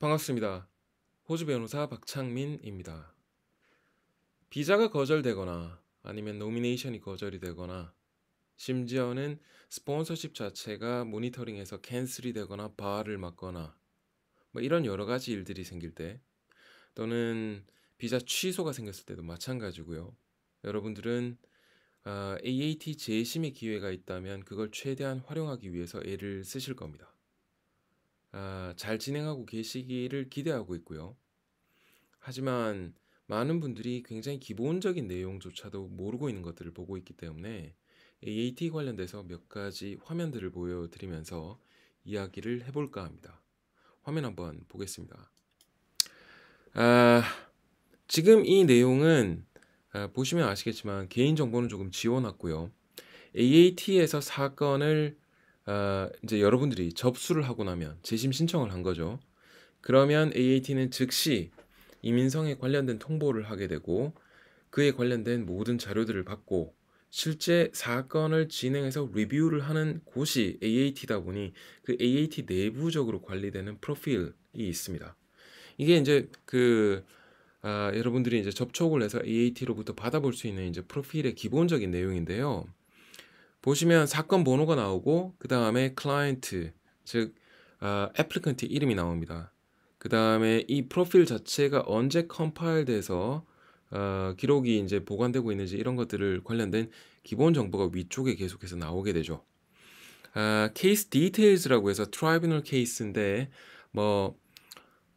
반갑습니다. 호주 변호사 박창민입니다. 비자가 거절되거나 아니면 노미네이션이 거절이 되거나 심지어는 스폰서십 자체가 모니터링에서 캔슬이 되거나 바를 맞거나 뭐 이런 여러 가지 일들이 생길 때 또는 비자 취소가 생겼을 때도 마찬가지고요. 여러분들은 아, AAT 재심의 기회가 있다면 그걸 최대한 활용하기 위해서 애를 쓰실 겁니다. 어, 잘 진행하고 계시기를 기대하고 있고요. 하지만 많은 분들이 굉장히 기본적인 내용조차도 모르고 있는 것들을 보고 있기 때문에 AAT 관련돼서 몇 가지 화면들을 보여드리면서 이야기를 해볼까 합니다. 화면 한번 보겠습니다. 아, 지금 이 내용은 아, 보시면 아시겠지만 개인정보는 조금 지워놨고요. AAT에서 사건을 어, 이제 여러분들이 접수를 하고 나면 재심 신청을 한 거죠. 그러면 AAT는 즉시 이민성에 관련된 통보를 하게 되고 그에 관련된 모든 자료들을 받고 실제 사건을 진행해서 리뷰를 하는 곳이 AAT다 보니 그 AAT 내부적으로 관리되는 프로필이 있습니다. 이게 이제 그 아, 여러분들이 이제 접촉을 해서 AAT로부터 받아볼 수 있는 이제 프로필의 기본적인 내용인데요. 보시면 사건 번호가 나오고 그 다음에 클라이언트 즉 애플리컨트 아, 이름이 나옵니다. 그 다음에 이 프로필 자체가 언제 컴파일돼서 어, 아, 기록이 이제 보관되고 있는지 이런 것들을 관련된 기본 정보가 위쪽에 계속해서 나오게 되죠. 아, 케이스 디테일즈라고 해서 트라이브널 케이스인데 뭐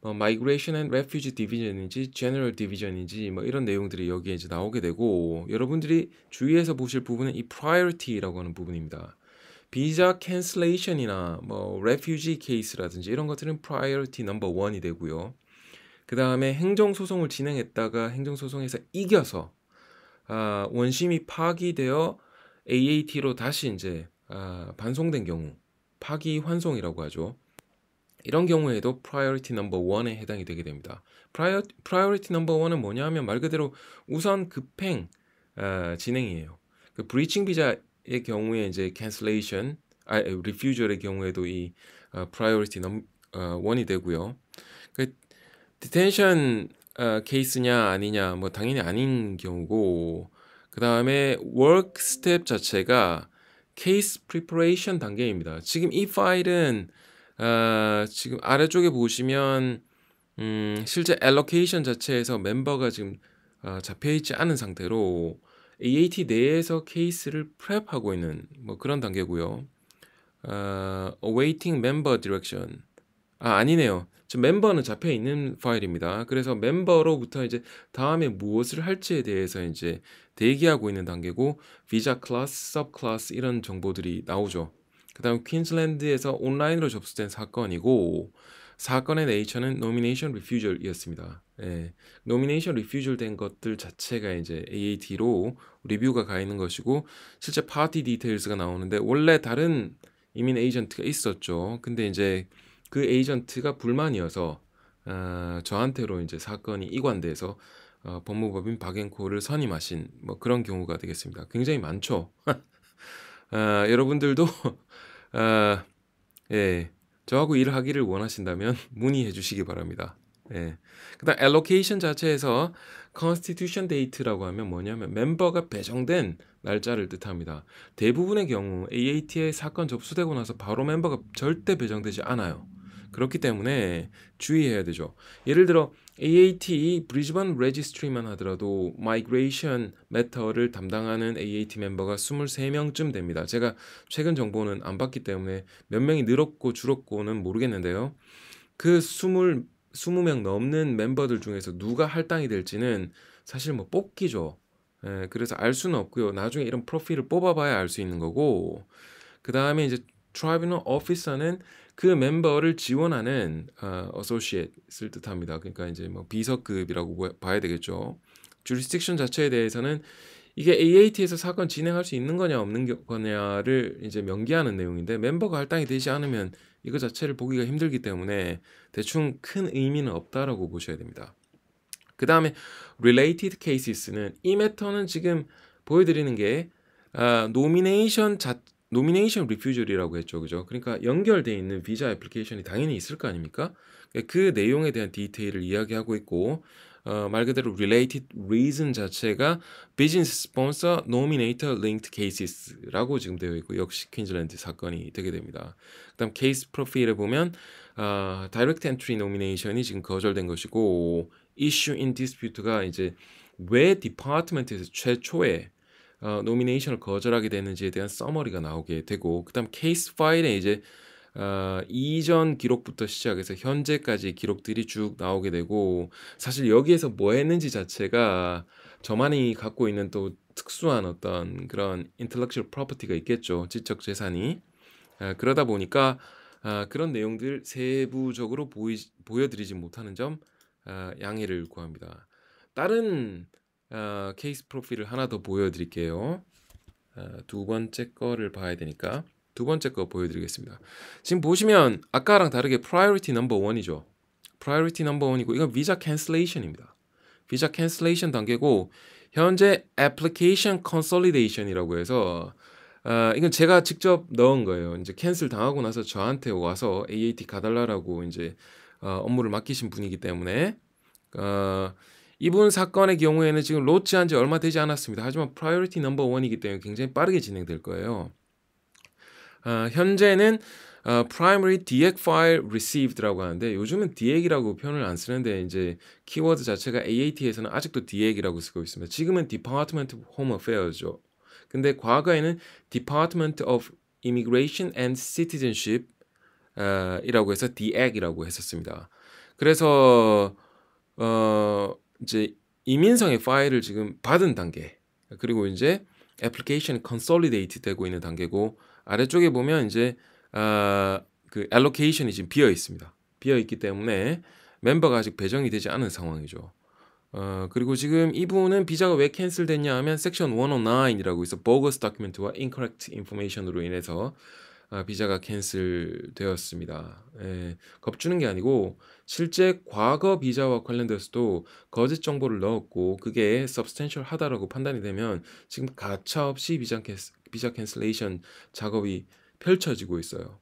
뭐 Migration and Refugee Division인지 General Division인지 뭐 이런 내용들이 여기에 이제 나오게 되고 여러분들이 주의해서 보실 부분은 이 Priority라고 하는 부분입니다. 비자 캔슬레이션이나 뭐레 e 지 케이스라든지 이런 것들은 프라이어 r i 넘버 원이 되고요. 그 다음에 행정소송을 진행했다가 행정소송에서 이겨서 아, 원심이 파기되어 AAT로 다시 이제 아, 반송된 경우 파기 환송이라고 하죠. 이런 경우에도 priority number no. 1에 해당이 되게 됩니다. prior, i t y number no. 1은 뭐냐 하면 말 그대로 우선 급행 어, 진행이에요. 그 브리칭 비자의 경우에 이제 cancellation, 아, refusal의 경우에도 이 어, priority number o 어, 1이 되고요. 그 detention 어, 케이스냐 아니냐 뭐 당연히 아닌 경우고 그 다음에 work step 자체가 case preparation 단계입니다. 지금 이 파일은 어, 지금 아래쪽에 보시면 음, 실제 allocation 자체에서 멤버가 지금 어, 잡혀 있지 않은 상태로 AAT 내에서 케이스를 프랩하고 있는 뭐 그런 단계고요. 어, awaiting member direction 아 아니네요. 저 멤버는 잡혀 있는 파일입니다. 그래서 멤버로부터 이제 다음에 무엇을 할지에 대해서 이제 대기하고 있는 단계고 visa class, subclass 이런 정보들이 나오죠. 그다음 퀸슬랜드에서 온라인으로 접수된 사건이고 사건의 네이처는 노미네이션 리퓨절이었습니다. 예. 노미네이션 리퓨절 된 것들 자체가 이제 AAT로 리뷰가 가 있는 것이고 실제 파티 디테일스가 나오는데 원래 다른 이민 에이전트가 있었죠. 근데 이제 그 에이전트가 불만이어서 어, 저한테로 이제 사건이 이관돼서 어, 법무법인 박앤코를 선임하신 뭐 그런 경우가 되겠습니다. 굉장히 많죠. 어, 여러분들도 아, 예, 저하고 일을 하기를 원하신다면 문의해 주시기 바랍니다. 예. 그다음 allocation 자체에서 constitution date라고 하면 뭐냐면 멤버가 배정된 날짜를 뜻합니다. 대부분의 경우 AAT에 사건 접수되고 나서 바로 멤버가 절대 배정되지 않아요. 그렇기 때문에 주의해야 되죠. 예를 들어 AAT 브리즈번 레지스트리만 하더라도 마이그레이션 메터를 담당하는 AAT 멤버가 23명쯤 됩니다. 제가 최근 정보는 안 봤기 때문에 몇 명이 늘었고 줄었고는 모르겠는데요. 그 20, 20명 넘는 멤버들 중에서 누가 할당이 될지는 사실 뭐 뽑기죠. 예, 그래서 알 수는 없고요. 나중에 이런 프로필을 뽑아봐야 알 수 있는 거고 그 다음에 이제 트라이브널 오피서는 그 멤버를 지원하는 어, a s s o c i 을 뜻합니다. 그러니까 이제 뭐 비서급이라고 봐야 되겠죠. 주리스틱션 자체에 대해서는 이게 AAT에서 사건 진행할 수 있는 거냐 없는 거냐를 이제 명기하는 내용인데 멤버가 할당이 되지 않으면 이거 자체를 보기가 힘들기 때문에 대충 큰 의미는 없다라고 보셔야 됩니다. 그 다음에 related cases는 이매터는 지금 보여드리는 게 아, 노미네이션 자, 노미네이션 리퓨절이라고 했죠. 그죠? 그러니까 연결돼 있는 비자 애플리케이션이 당연히 있을 거 아닙니까? 그러니까 그 내용에 대한 디테일을 이야기하고 있고 어, 말 그대로 related reason 자체가 business sponsor nominator linked cases라고 지금 되어 있고 역시 퀸즐랜드 사건이 되게 됩니다. 그다음 케이스 프로필에 보면 어, direct entry nomination이 지금 거절된 것이고 issue in dispute가 이제 왜 디파트먼트에서 최초의 어, 노미네이션을 거절하게 되는지에 대한 써머리가 나오게 되고 그다음 케이스 파일에 이제 어, 이전 기록부터 시작해서 현재까지 기록들이 쭉 나오게 되고 사실 여기에서 뭐 했는지 자체가 저만이 갖고 있는 또 특수한 어떤 그런 인텔렉츄얼 프로퍼티가 있겠죠 지적 재산이 어, 그러다 보니까 어, 그런 내용들 세부적으로 보이, 보여드리지 못하는 점 어, 양해를 구합니다. 다른 어, 케이스 프로필을 하나 더 보여드릴게요. 어, 두 번째 거를 봐야 되니까 두 번째 거 보여드리겠습니다. 지금 보시면 아까랑 다르게 priority number o 이죠 priority number o 이고 이건 visa cancellation입니다. visa cancellation 단계고 현재 application consolidation이라고 해서 어, 이건 제가 직접 넣은 거예요. 이제 캔슬 당하고 나서 저한테 와서 AAT 가달라라고 이제 어, 업무를 맡기신 분이기 때문에 어, 이분 사건의 경우에는 지금 로치한 지 얼마 되지 않았습니다. 하지만 프라이어리티 넘버 원이기 때문에 굉장히 빠르게 진행될 거예요. 어, 현재는 어, primary DAC e file received라고 하는데 요즘은 DAC이라고 e 표현을 안 쓰는데 이제 키워드 자체가 AAT에서는 아직도 DAC이라고 e 쓰고 있습니다. 지금은 Department of Home Affairs죠. 근데 과거에는 Department of Immigration and Citizenship 어, 이라고 해서 DAC이라고 했었습니다. 그래서 어 이제 이민성의 파일을 지금 받은 단계 그리고 이제 애플리케이션이 컨솔리데이트 되고 있는 단계고 아래쪽에 보면 이제 아, 그 알로케이션이 지금 비어 있습니다. 비어 있기 때문에 멤버가 아직 배정이 되지 않은 상황이죠. 어, 그리고 지금 이분은 비자가 왜 캔슬됐냐 하면 섹션 109이라고 있어 보거스 다큐멘트와 인커렉트 인포메이션으로 인해서 아, 비자가 캔슬되었습니다. 예, 겁주는 게 아니고 실제 과거 비자와 관련돼서도 거짓 정보를 넣었고 그게 substantial하다라고 판단이 되면 지금 가차 없이 비자, 캔슬, 비자 캔슬레이션 작업이 펼쳐지고 있어요.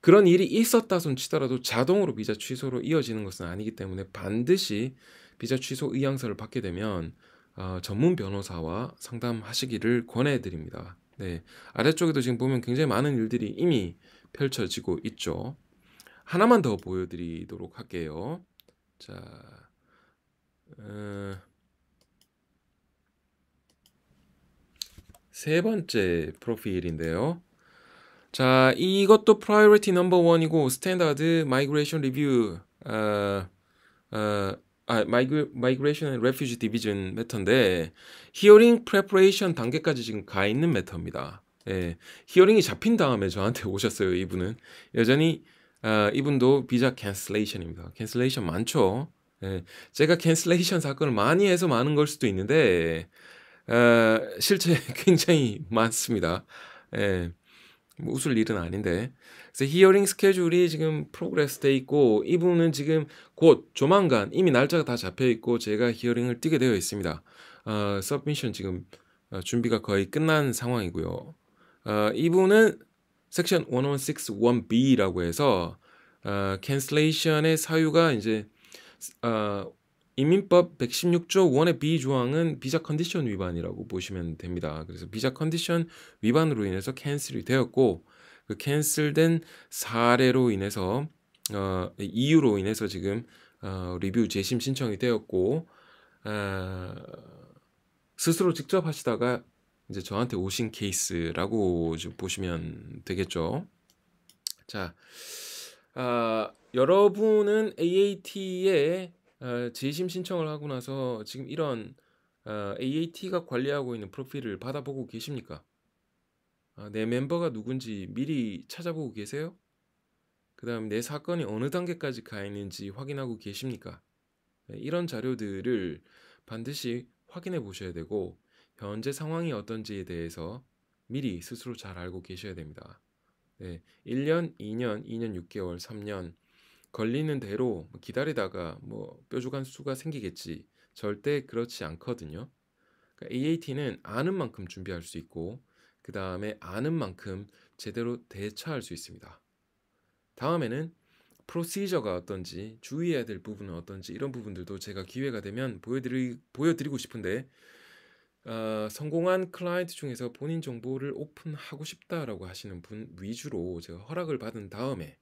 그런 일이 있었다 손 치더라도 자동으로 비자 취소로 이어지는 것은 아니기 때문에 반드시 비자 취소 의향서를 받게 되면 어, 전문 변호사와 상담하시기를 권해드립니다. 네. 아래쪽에도 지금 보면 굉장히 많은 일들이 이미 펼쳐지고 있죠. 하나만 더 보여드리도록 할게요. 자, 어, 세 번째 프로필인데요. 자, 이것도 priority number one이고 standard migration review 어, 어, 아, Migration and r e f u g e Division 메터인데 히어링 프레퍼레이션 단계까지 지금 가 있는 메터입니다. 예, 히어링이 잡힌 다음에 저한테 오셨어요. 이분은 여전히 아, 이분도 비자 캔슬레이션입니다. 캔슬레이션 많죠. 예, 제가 캔슬레이션 사건을 많이 해서 많은 걸 수도 있는데 아, 실제 굉장히 많습니다. 예, 뭐 웃을 일은 아닌데 그래서 히어링 스케줄이 지금 프로그레스 돼 있고 이분은 지금 곧 조만간 이미 날짜가 다 잡혀 있고 제가 히어링을 뛰게 되어 있습니다 어, 서브미션 지금 어, 준비가 거의 끝난 상황이고요 어, 이분은 섹션 1161B라고 해서 어, 캔슬레이션의 사유가 이제 어, 이민법 116조 1의 비조항은 비자 컨디션 위반이라고 보시면 됩니다. 그래서 비자 컨디션 위반으로 인해서 캔슬이 되었고 그 캔슬된 사례로 인해서 어, 이유로 인해서 지금 어, 리뷰 재심 신청이 되었고 어, 스스로 직접 하시다가 이제 저한테 오신 케이스라고 좀 보시면 되겠죠. 자, 아, 여러분은 AAT에 어, 재심 신청을 하고 나서 지금 이런 어, AAT가 관리하고 있는 프로필을 받아보고 계십니까? 아, 내 멤버가 누군지 미리 찾아보고 계세요? 그 다음 내 사건이 어느 단계까지 가 있는지 확인하고 계십니까? 네, 이런 자료들을 반드시 확인해 보셔야 되고 현재 상황이 어떤지에 대해서 미리 스스로 잘 알고 계셔야 됩니다. 네, 1년, 2년, 2년 6개월, 3년 걸리는 대로 뭐 기다리다가 뭐 뾰족한 수가 생기겠지. 절대 그렇지 않거든요. 그러니까 AAT는 아는 만큼 준비할 수 있고 그 다음에 아는 만큼 제대로 대처할 수 있습니다. 다음에는 프로시저가 어떤지 주의해야 될 부분은 어떤지 이런 부분들도 제가 기회가 되면 보여드리, 보여드리고 싶은데 어, 성공한 클라이언트 중에서 본인 정보를 오픈하고 싶다라고 하시는 분 위주로 제가 허락을 받은 다음에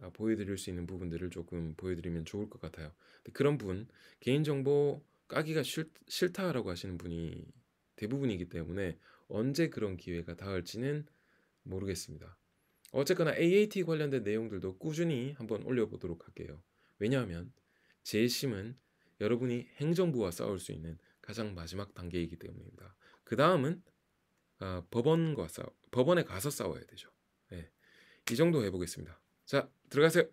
어, 보여드릴 수 있는 부분들을 조금 보여드리면 좋을 것 같아요. 그런 분 개인정보 까기가 싫, 다라고 하시는 분이 대부분이기 때문에 언제 그런 기회가 닿을지는 모르겠습니다. 어쨌거나 AAT 관련된 내용들도 꾸준히 한번 올려보도록 할게요. 왜냐하면 제 심은 여러분이 행정부와 싸울 수 있는 가장 마지막 단계이기 때문입니다. 그 다음은 아, 법원과 싸 법원에 가서 싸워야 되죠. 네. 이 정도 해보겠습니다. 자 들어가세요.